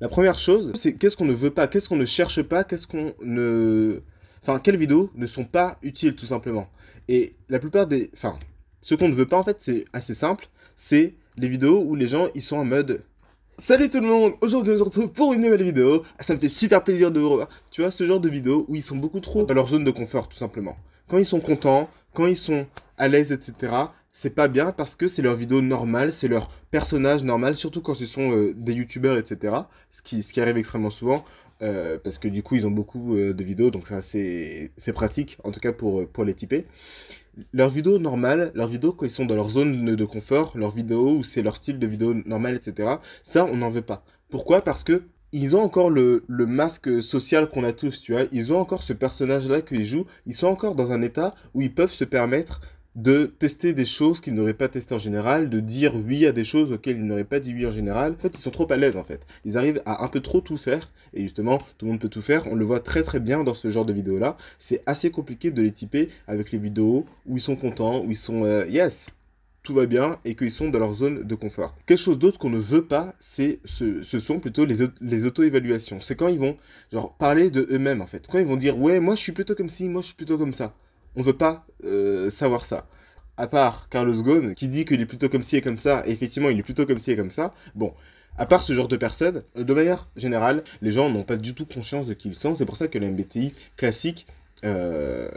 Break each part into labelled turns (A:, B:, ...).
A: La première chose, c'est qu'est-ce qu'on ne veut pas, qu'est-ce qu'on ne cherche pas, qu'est-ce qu'on ne... Enfin, quelles vidéos ne sont pas utiles, tout simplement. Et la plupart des... Enfin, ce qu'on ne veut pas, en fait, c'est assez simple. C'est les vidéos où les gens, ils sont en mode... Salut tout le monde, aujourd'hui on se retrouve pour une nouvelle vidéo, ah, ça me fait super plaisir de vous revoir. Tu vois, ce genre de vidéos où ils sont beaucoup trop dans leur zone de confort, tout simplement. Quand ils sont contents, quand ils sont à l'aise, etc., c'est pas bien parce que c'est leur vidéo normale, c'est leur personnage normal, surtout quand ce sont euh, des youtubeurs, etc. Ce qui, ce qui arrive extrêmement souvent. Euh, parce que du coup ils ont beaucoup euh, de vidéos donc c'est pratique en tout cas pour, pour les typer. Leur vidéo normale, leur vidéo quand ils sont dans leur zone de, confort, leur vidéo où c'est leur style de vidéo normale, etc. Ça on n'en veut pas. Pourquoi Parce que ils ont encore le, le masque social qu'on a tous, tu vois. Ils ont encore ce personnage-là qu'ils jouent. Ils sont encore dans un état où ils peuvent se permettre de tester des choses qu'ils n'auraient pas testées en général, de dire oui à des choses auxquelles ils n'auraient pas dit oui en général. En fait, ils sont trop à l'aise, en fait. Ils arrivent à un peu trop tout faire, et justement, tout le monde peut tout faire. On le voit très très bien dans ce genre de vidéos-là. C'est assez compliqué de les typer avec les vidéos où ils sont contents, où ils sont euh, yes, tout va bien et qu'ils sont dans leur zone de confort. Quelque chose d'autre qu'on ne veut pas, c'est ce, sont plutôt les, les auto-évaluations. C'est quand ils vont genre parler de eux-mêmes en fait. Quand ils vont dire ouais moi je suis plutôt comme ci, moi je suis plutôt comme ça. On veut pas euh, savoir ça. À part Carlos Ghosn, qui dit qu'il est plutôt comme ci et comme ça, et effectivement, il est plutôt comme ci et comme ça. Bon, à part ce genre de personnes, euh, de manière générale, les gens n'ont pas du tout conscience de qui ils sont. C'est pour ça que le MBTI classique euh,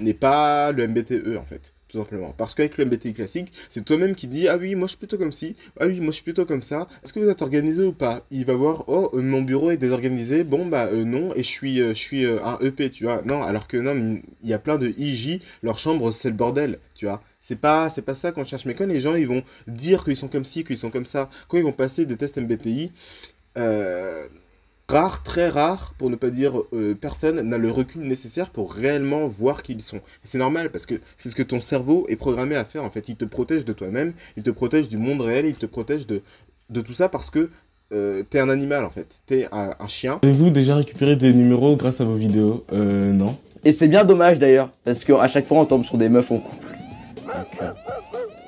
A: n'est pas le MBTE, en fait tout simplement. Parce qu'avec le MBTI classique, c'est toi-même qui dis Ah oui, moi je suis plutôt comme ci, ah oui, moi je suis plutôt comme ça. Est-ce que vous êtes organisé ou pas Il va voir Oh, euh, mon bureau est désorganisé, bon bah euh, non, et je suis, euh, je suis un EP, tu vois. Non, alors que non, il y a plein de IJ, leur chambre c'est le bordel, tu vois. C'est pas, c'est pas ça qu'on cherche. Mais quand les gens ils vont dire qu'ils sont comme ci, qu'ils sont comme ça, quand ils vont passer des tests MBTI, euh Rare, très rare, pour ne pas dire euh, personne, n'a le recul nécessaire pour réellement voir qui ils sont. C'est normal parce que c'est ce que ton cerveau est programmé à faire en fait. Il te protège de toi-même, il te protège du monde réel, il te protège de, de tout ça parce que tu euh, t'es un animal en fait, t'es un, un chien. Avez-vous déjà récupéré des numéros grâce à vos vidéos Euh, non. Et c'est bien dommage d'ailleurs, parce qu'à chaque fois on tombe sur des meufs en couple.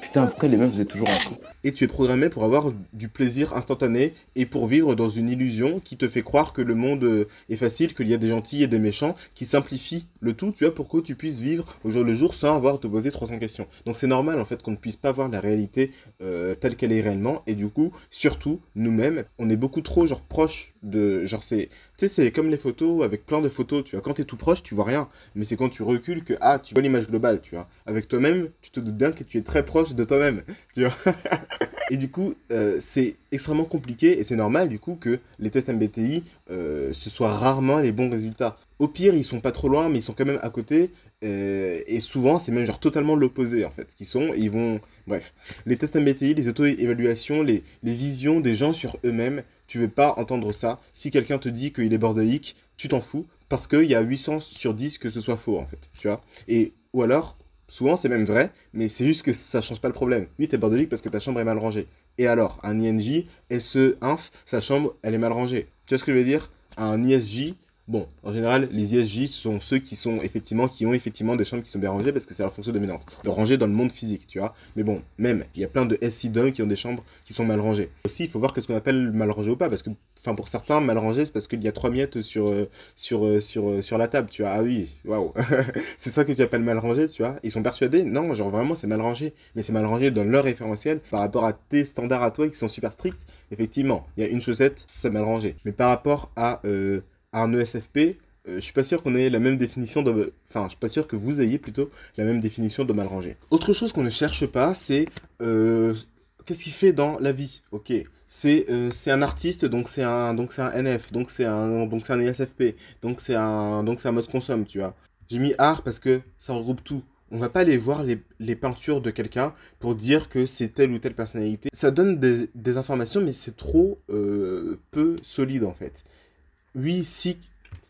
A: Putain, pourquoi les meufs vous êtes toujours en couple et tu es programmé pour avoir du plaisir instantané et pour vivre dans une illusion qui te fait croire que le monde euh, est facile, qu'il y a des gentils et des méchants, qui simplifie le tout, tu vois, pour que tu puisses vivre au jour le jour sans avoir à te poser 300 questions. Donc c'est normal en fait qu'on ne puisse pas voir la réalité euh, telle qu'elle est réellement et du coup, surtout nous-mêmes, on est beaucoup trop genre proche de genre c'est sais c'est comme les photos avec plein de photos tu vois quand t'es tout proche tu vois rien mais c'est quand tu recules que ah tu vois l'image globale tu vois avec toi-même tu te doutes bien que tu es très proche de toi-même tu vois et du coup euh, c'est extrêmement compliqué et c'est normal du coup que les tests MBTI euh, ce soient rarement les bons résultats au pire ils sont pas trop loin mais ils sont quand même à côté euh, et souvent c'est même genre totalement l'opposé en fait qui sont ils vont bref les tests MBTI les auto-évaluations les, les visions des gens sur eux-mêmes tu veux pas entendre ça. Si quelqu'un te dit qu'il est bordélique, tu t'en fous parce qu'il y a 800 sur 10 que ce soit faux en fait, tu vois. Et ou alors, souvent c'est même vrai, mais c'est juste que ça change pas le problème. Oui, t'es bordélique parce que ta chambre est mal rangée. Et alors, un INJ, SE, INF, sa chambre, elle est mal rangée. Tu vois ce que je veux dire Un ISJ, Bon, en général, les ISJ sont ceux qui sont effectivement qui ont effectivement des chambres qui sont bien rangées parce que c'est leur fonction dominante. De ranger dans le monde physique, tu vois. Mais bon, même il y a plein de SI qui ont des chambres qui sont mal rangées. Aussi, il faut voir qu'est-ce qu'on appelle mal rangé ou pas parce que enfin pour certains, mal rangé c'est parce qu'il y a trois miettes sur euh, sur euh, sur euh, sur la table, tu vois. Ah oui, waouh. c'est ça que tu appelles mal rangé, tu vois. Ils sont persuadés non, genre vraiment c'est mal rangé, mais c'est mal rangé dans leur référentiel par rapport à tes standards à toi qui sont super stricts. Effectivement, il y a une chaussette, c'est mal rangé. Mais par rapport à un ESFP, euh, je suis pas sûr qu'on ait la même définition de... Enfin, je suis pas sûr que vous ayez plutôt la même définition de mal rangé. Autre chose qu'on ne cherche pas, c'est euh, qu'est-ce qu'il fait dans la vie Ok, c'est euh, un artiste, donc c'est un, donc un NF, donc c'est un, donc un ESFP, donc c'est un, donc un mode consomme, tu vois. J'ai mis art parce que ça regroupe tout. On va pas aller voir les, peintures de quelqu'un pour dire que c'est telle ou telle personnalité. Ça donne des informations, mais c'est trop peu solide en fait oui, si,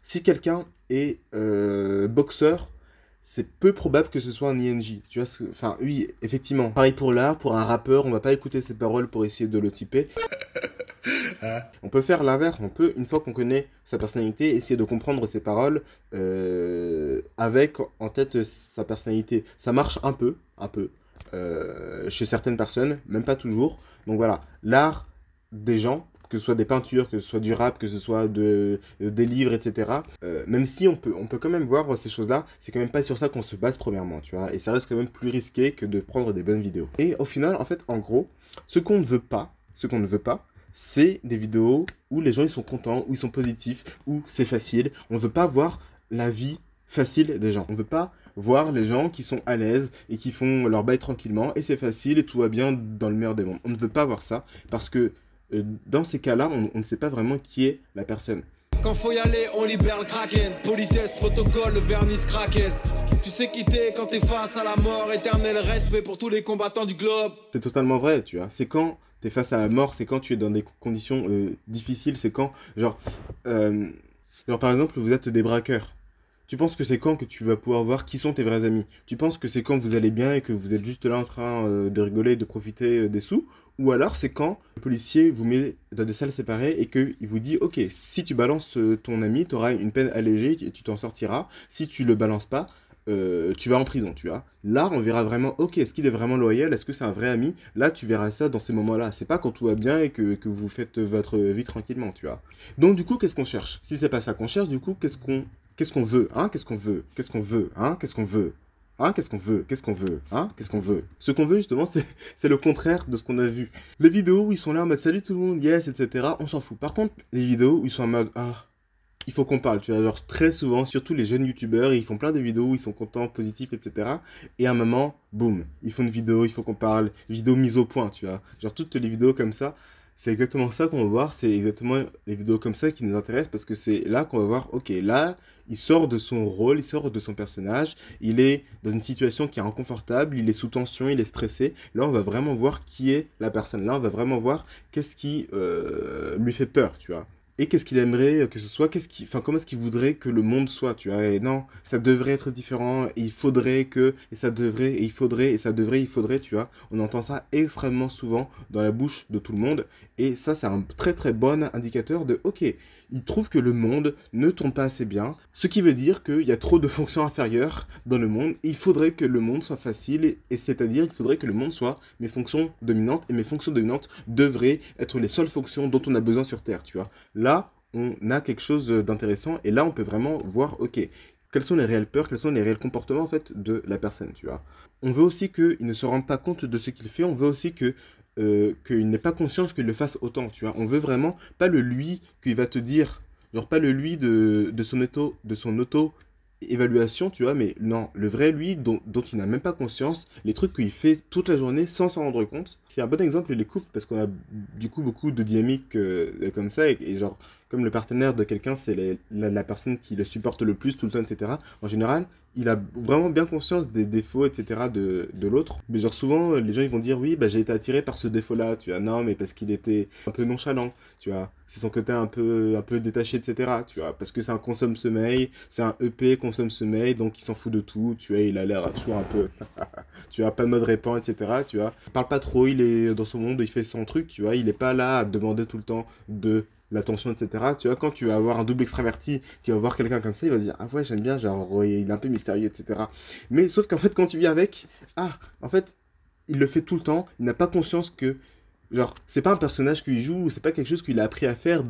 A: si quelqu'un est euh, boxeur, c'est peu probable que ce soit un INJ. Tu vois, enfin, oui, effectivement. Pareil pour l'art, pour un rappeur, on va pas écouter ses paroles pour essayer de le typer. Ah. on peut faire l'inverse, on peut, une fois qu'on connaît sa personnalité, essayer de comprendre ses paroles euh, avec en tête sa personnalité. Ça marche un peu, un peu, euh, chez certaines personnes, même pas toujours. Donc voilà, l'art des gens que ce soit des peintures, que ce soit du rap, que ce soit de, euh, des livres, etc. Euh, même si on peut, on peut quand même voir ces choses-là, c'est quand même pas sur ça qu'on se base premièrement, tu vois. Et ça reste quand même plus risqué que de prendre des bonnes vidéos. Et au final, en fait, en gros, ce qu'on ne veut pas, ce qu'on ne veut pas, c'est des vidéos où les gens ils sont contents, où ils sont positifs, où c'est facile. On ne veut pas voir la vie facile des gens. On ne veut pas voir les gens qui sont à l'aise et qui font leur bail tranquillement et c'est facile et tout va bien dans le meilleur des mondes. On ne veut pas voir ça parce que euh, dans ces cas-là, on, on ne sait pas vraiment qui est la personne. Quand faut y aller, on libère le kraken. Politesse, protocole, vernis kraken. Tu sais quitter quand t'es face à la mort, éternel respect pour tous les combattants du globe. C'est totalement vrai, tu vois. C'est quand t'es face à la mort, c'est quand tu es dans des conditions euh, difficiles, c'est quand, genre, euh, genre, par exemple, vous êtes des braqueurs. Tu penses que c'est quand que tu vas pouvoir voir qui sont tes vrais amis Tu penses que c'est quand vous allez bien et que vous êtes juste là en train euh, de rigoler et de profiter euh, des sous Ou alors c'est quand le policier vous met dans des salles séparées et qu'il vous dit Ok, si tu balances euh, ton ami, tu auras une peine allégée et tu t'en sortiras. Si tu le balances pas, tu vas en prison, tu vois. Là, on verra vraiment, ok, est-ce qu'il est vraiment loyal Est-ce que c'est un vrai ami Là, tu verras ça dans ces moments-là. C'est pas quand tout va bien et que, que, vous faites votre vie tranquillement, tu vois. Donc, du coup, qu'est-ce qu'on cherche Si c'est pas ça qu'on cherche, du coup, qu'est-ce qu'on Qu'est-ce qu'on veut Hein Qu'est-ce qu'on veut Qu'est-ce qu'on veut Hein Qu'est-ce qu'on veut Hein Qu'est-ce qu'on veut Qu'est-ce qu'on veut Hein Qu'est-ce qu'on veut Ce qu'on veut, justement, c'est le contraire de ce qu'on a vu. Les vidéos où ils sont là en mode salut tout le monde, yes, etc., on s'en fout. Par contre, les vidéos où ils sont en mode ah, il faut qu'on parle, tu vois, genre très souvent, surtout les jeunes youtubeurs, ils font plein de vidéos, où ils sont contents, positifs, etc. Et à un moment, boum, ils font une vidéo, il faut qu'on parle, vidéo mise au point, tu vois, genre toutes les vidéos comme ça c'est exactement ça qu'on va voir, c'est exactement les vidéos comme ça qui nous intéressent parce que c'est là qu'on va voir, ok, là, il sort de son rôle, il sort de son personnage, il est dans une situation qui est inconfortable, il est sous tension, il est stressé. Là, on va vraiment voir qui est la personne. Là, on va vraiment voir qu'est-ce qui euh, lui fait peur, tu vois et qu'est-ce qu'il aimerait euh, que ce soit, qu'est-ce enfin comment est-ce qu'il voudrait que le monde soit, tu vois. non, ça devrait être différent, il faudrait que, et ça devrait, et il faudrait, et ça devrait, il faudrait, tu vois. On entend ça extrêmement souvent dans la bouche de tout le monde, et ça c'est un très très bon indicateur de ok il trouve que le monde ne tourne pas assez bien, ce qui veut dire qu'il y a trop de fonctions inférieures dans le monde, il faudrait que le monde soit facile, et c'est-à-dire qu'il faudrait que le monde soit mes fonctions dominantes, et mes fonctions dominantes devraient être les seules fonctions dont on a besoin sur Terre, tu vois. Là, on a quelque chose d'intéressant, et là on peut vraiment voir, ok, quelles sont les réelles peurs, quels sont les réels comportements en fait de la personne, tu vois. On veut aussi qu'il ne se rende pas compte de ce qu'il fait, on veut aussi que euh, qu'il n'ait pas conscience qu'il le fasse autant, tu vois. On veut vraiment pas le lui qu'il va te dire, genre pas le lui de, son auto, de auto évaluation, tu vois, mais non, le vrai lui dont, il n'a même pas conscience, les trucs qu'il fait toute la journée sans s'en rendre compte. C'est un bon exemple les couples parce qu'on a du coup beaucoup de dynamiques euh, comme ça et genre comme le partenaire de quelqu'un, c'est la, personne qui le supporte le plus tout le temps, etc., en général, il a vraiment bien conscience des défauts, etc., de, l'autre. Mais genre souvent, les gens, ils vont dire, oui, bah, j'ai été attiré par ce défaut-là, tu vois, non, mais parce qu'il était un peu nonchalant, tu vois, c'est son côté un peu, un peu détaché, etc., tu vois, parce que c'est un consomme-sommeil, c'est un EP consomme-sommeil, donc il s'en fout de tout, tu vois, il a l'air toujours un peu, tu vois, pas de mode répand, etc., tu vois. parle pas trop, il est dans son monde, il fait son truc, tu vois, il est pas là à demander tout le temps de l'attention, etc. Tu vois, quand tu vas avoir un double extraverti tu vas voir quelqu'un comme ça, il va dire Ah ouais, j'aime bien, genre, il est un peu mystérieux, etc. Mais sauf qu'en fait, quand tu vis avec, ah, en fait, il le fait tout le temps, il n'a pas conscience que. Genre, c'est pas un personnage qu'il joue, c'est pas quelque chose qu'il a appris à faire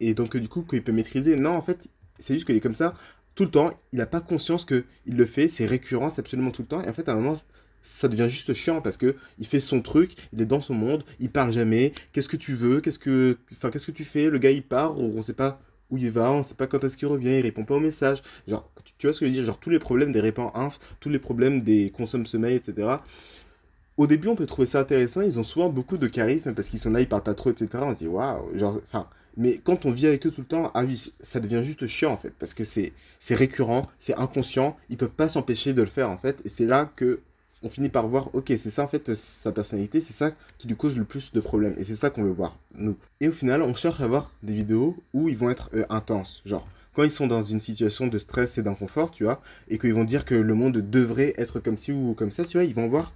A: et, donc du coup qu'il peut maîtriser. Non, en fait, c'est juste qu'il est comme ça tout le temps. Il n'a pas conscience que il le fait, c'est récurrent, c'est absolument tout le temps. Et en fait, à un moment, ça devient juste chiant parce que il fait son truc, il est dans son monde, il parle jamais. Qu'est-ce que tu veux Qu'est-ce que, enfin, qu'est-ce que tu fais Le gars il part, on ne sait pas où il va, on sait pas quand est-ce qu'il revient, il répond pas aux messages. Genre, tu, vois ce que je veux dire Genre tous les problèmes des répands inf, tous les problèmes des consommes sommeil, etc. Au début, on peut trouver ça intéressant. Ils ont souvent beaucoup de charisme parce qu'ils sont là, ils parlent pas trop, etc. On se dit waouh, genre, enfin. Mais quand on vit avec eux tout le temps, ah oui, ça devient juste chiant en fait, parce que c'est récurrent, c'est inconscient, ils peuvent pas s'empêcher de le faire en fait, et c'est là que on finit par voir, ok, c'est ça en fait sa personnalité, c'est ça qui lui cause le plus de problèmes. Et c'est ça qu'on veut voir, nous. Et au final, on cherche à voir des vidéos où ils vont être euh, intenses. Genre, quand ils sont dans une situation de stress et d'inconfort, tu vois, et qu'ils vont dire que le monde devrait être comme ci ou comme ça, tu vois, ils vont voir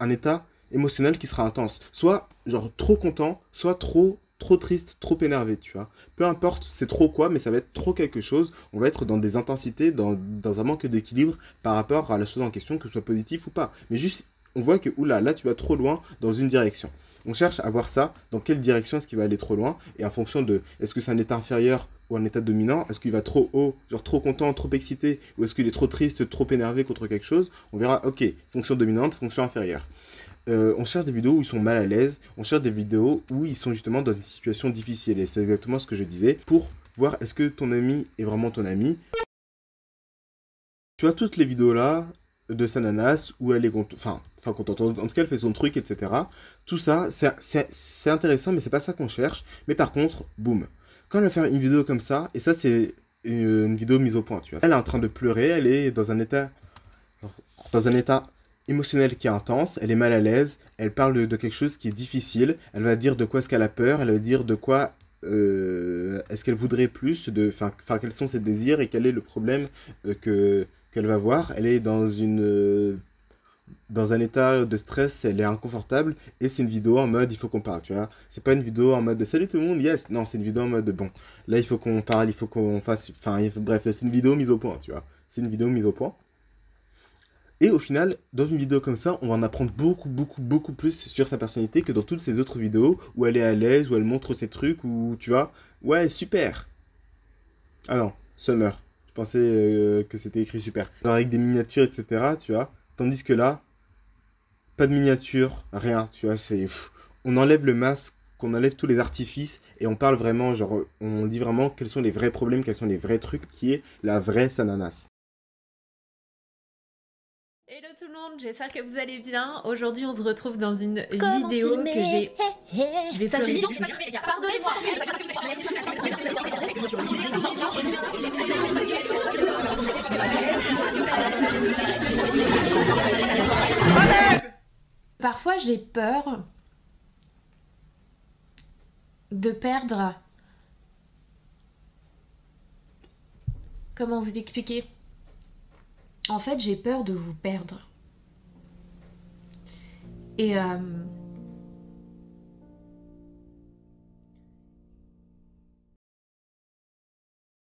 A: un état émotionnel qui sera intense. Soit, genre, trop content, soit trop trop triste, trop énervé, tu vois. Peu importe, c'est trop quoi, mais ça va être trop quelque chose. On va être dans des intensités, dans, un manque d'équilibre par rapport à la chose en question, que ce soit positif ou pas. Mais juste, on voit que, oula, là, tu vas trop loin dans une direction. On cherche à voir ça, dans quelle direction est-ce qu'il va aller trop loin, et en fonction de, est-ce que c'est un état inférieur ou un état dominant, est-ce qu'il va trop haut, genre trop content, trop excité, ou est-ce qu'il est trop triste, trop énervé contre quelque chose, on verra, ok, fonction dominante, fonction inférieure. Euh, on cherche des vidéos où ils sont mal à l'aise, on cherche des vidéos où ils sont justement dans une situation difficile. Et c'est exactement ce que je disais, pour voir est-ce que ton ami est vraiment ton ami. Tu vois toutes les vidéos là de Sananas où elle est contente, enfin, enfin contente, en tout cas elle fait son truc, etc. Tout ça, c'est intéressant, mais c'est pas ça qu'on cherche. Mais par contre, boum. Quand elle va faire une vidéo comme ça, et ça c'est une vidéo mise au point, tu vois. Elle est en train de pleurer, elle est dans un état, dans un état émotionnelle qui est intense, elle est mal à l'aise, elle parle de quelque chose qui est difficile, elle va dire de quoi est-ce qu'elle a peur, elle va dire de quoi euh, est-ce qu'elle voudrait plus, de, enfin quels sont ses désirs et quel est le problème euh, que qu'elle va voir. Elle est dans une euh, dans un état de stress, elle est inconfortable et c'est une vidéo en mode il faut qu'on parle, tu vois. C'est pas une vidéo en mode salut tout le monde, yes, non, c'est une vidéo en mode bon, là il faut qu'on parle, il faut qu'on fasse, enfin bref, c'est une vidéo mise au point, tu vois. C'est une vidéo mise au point. Et au final, dans une vidéo comme ça, on va en apprendre beaucoup, beaucoup, beaucoup plus sur sa personnalité que dans toutes ces autres vidéos où elle est à l'aise, où elle montre ses trucs, où tu vois, ouais, super. Ah non, Summer. Je pensais euh, que c'était écrit super. Alors avec des miniatures, etc., tu vois. Tandis que là, pas de miniature, rien, tu vois, c'est... On enlève le masque, qu'on enlève tous les artifices et on parle vraiment, genre, on dit vraiment quels sont les vrais problèmes, quels sont les vrais trucs qui est la vraie Sananas. Hello tout le monde, j'espère que vous allez bien. Aujourd'hui, on se retrouve dans une vidéo que j'ai. Je vais s'assurer. Pardonnez-moi. Parfois, j'ai peur de perdre. Comment vous expliquer en fait, j'ai peur de vous perdre. Et euh,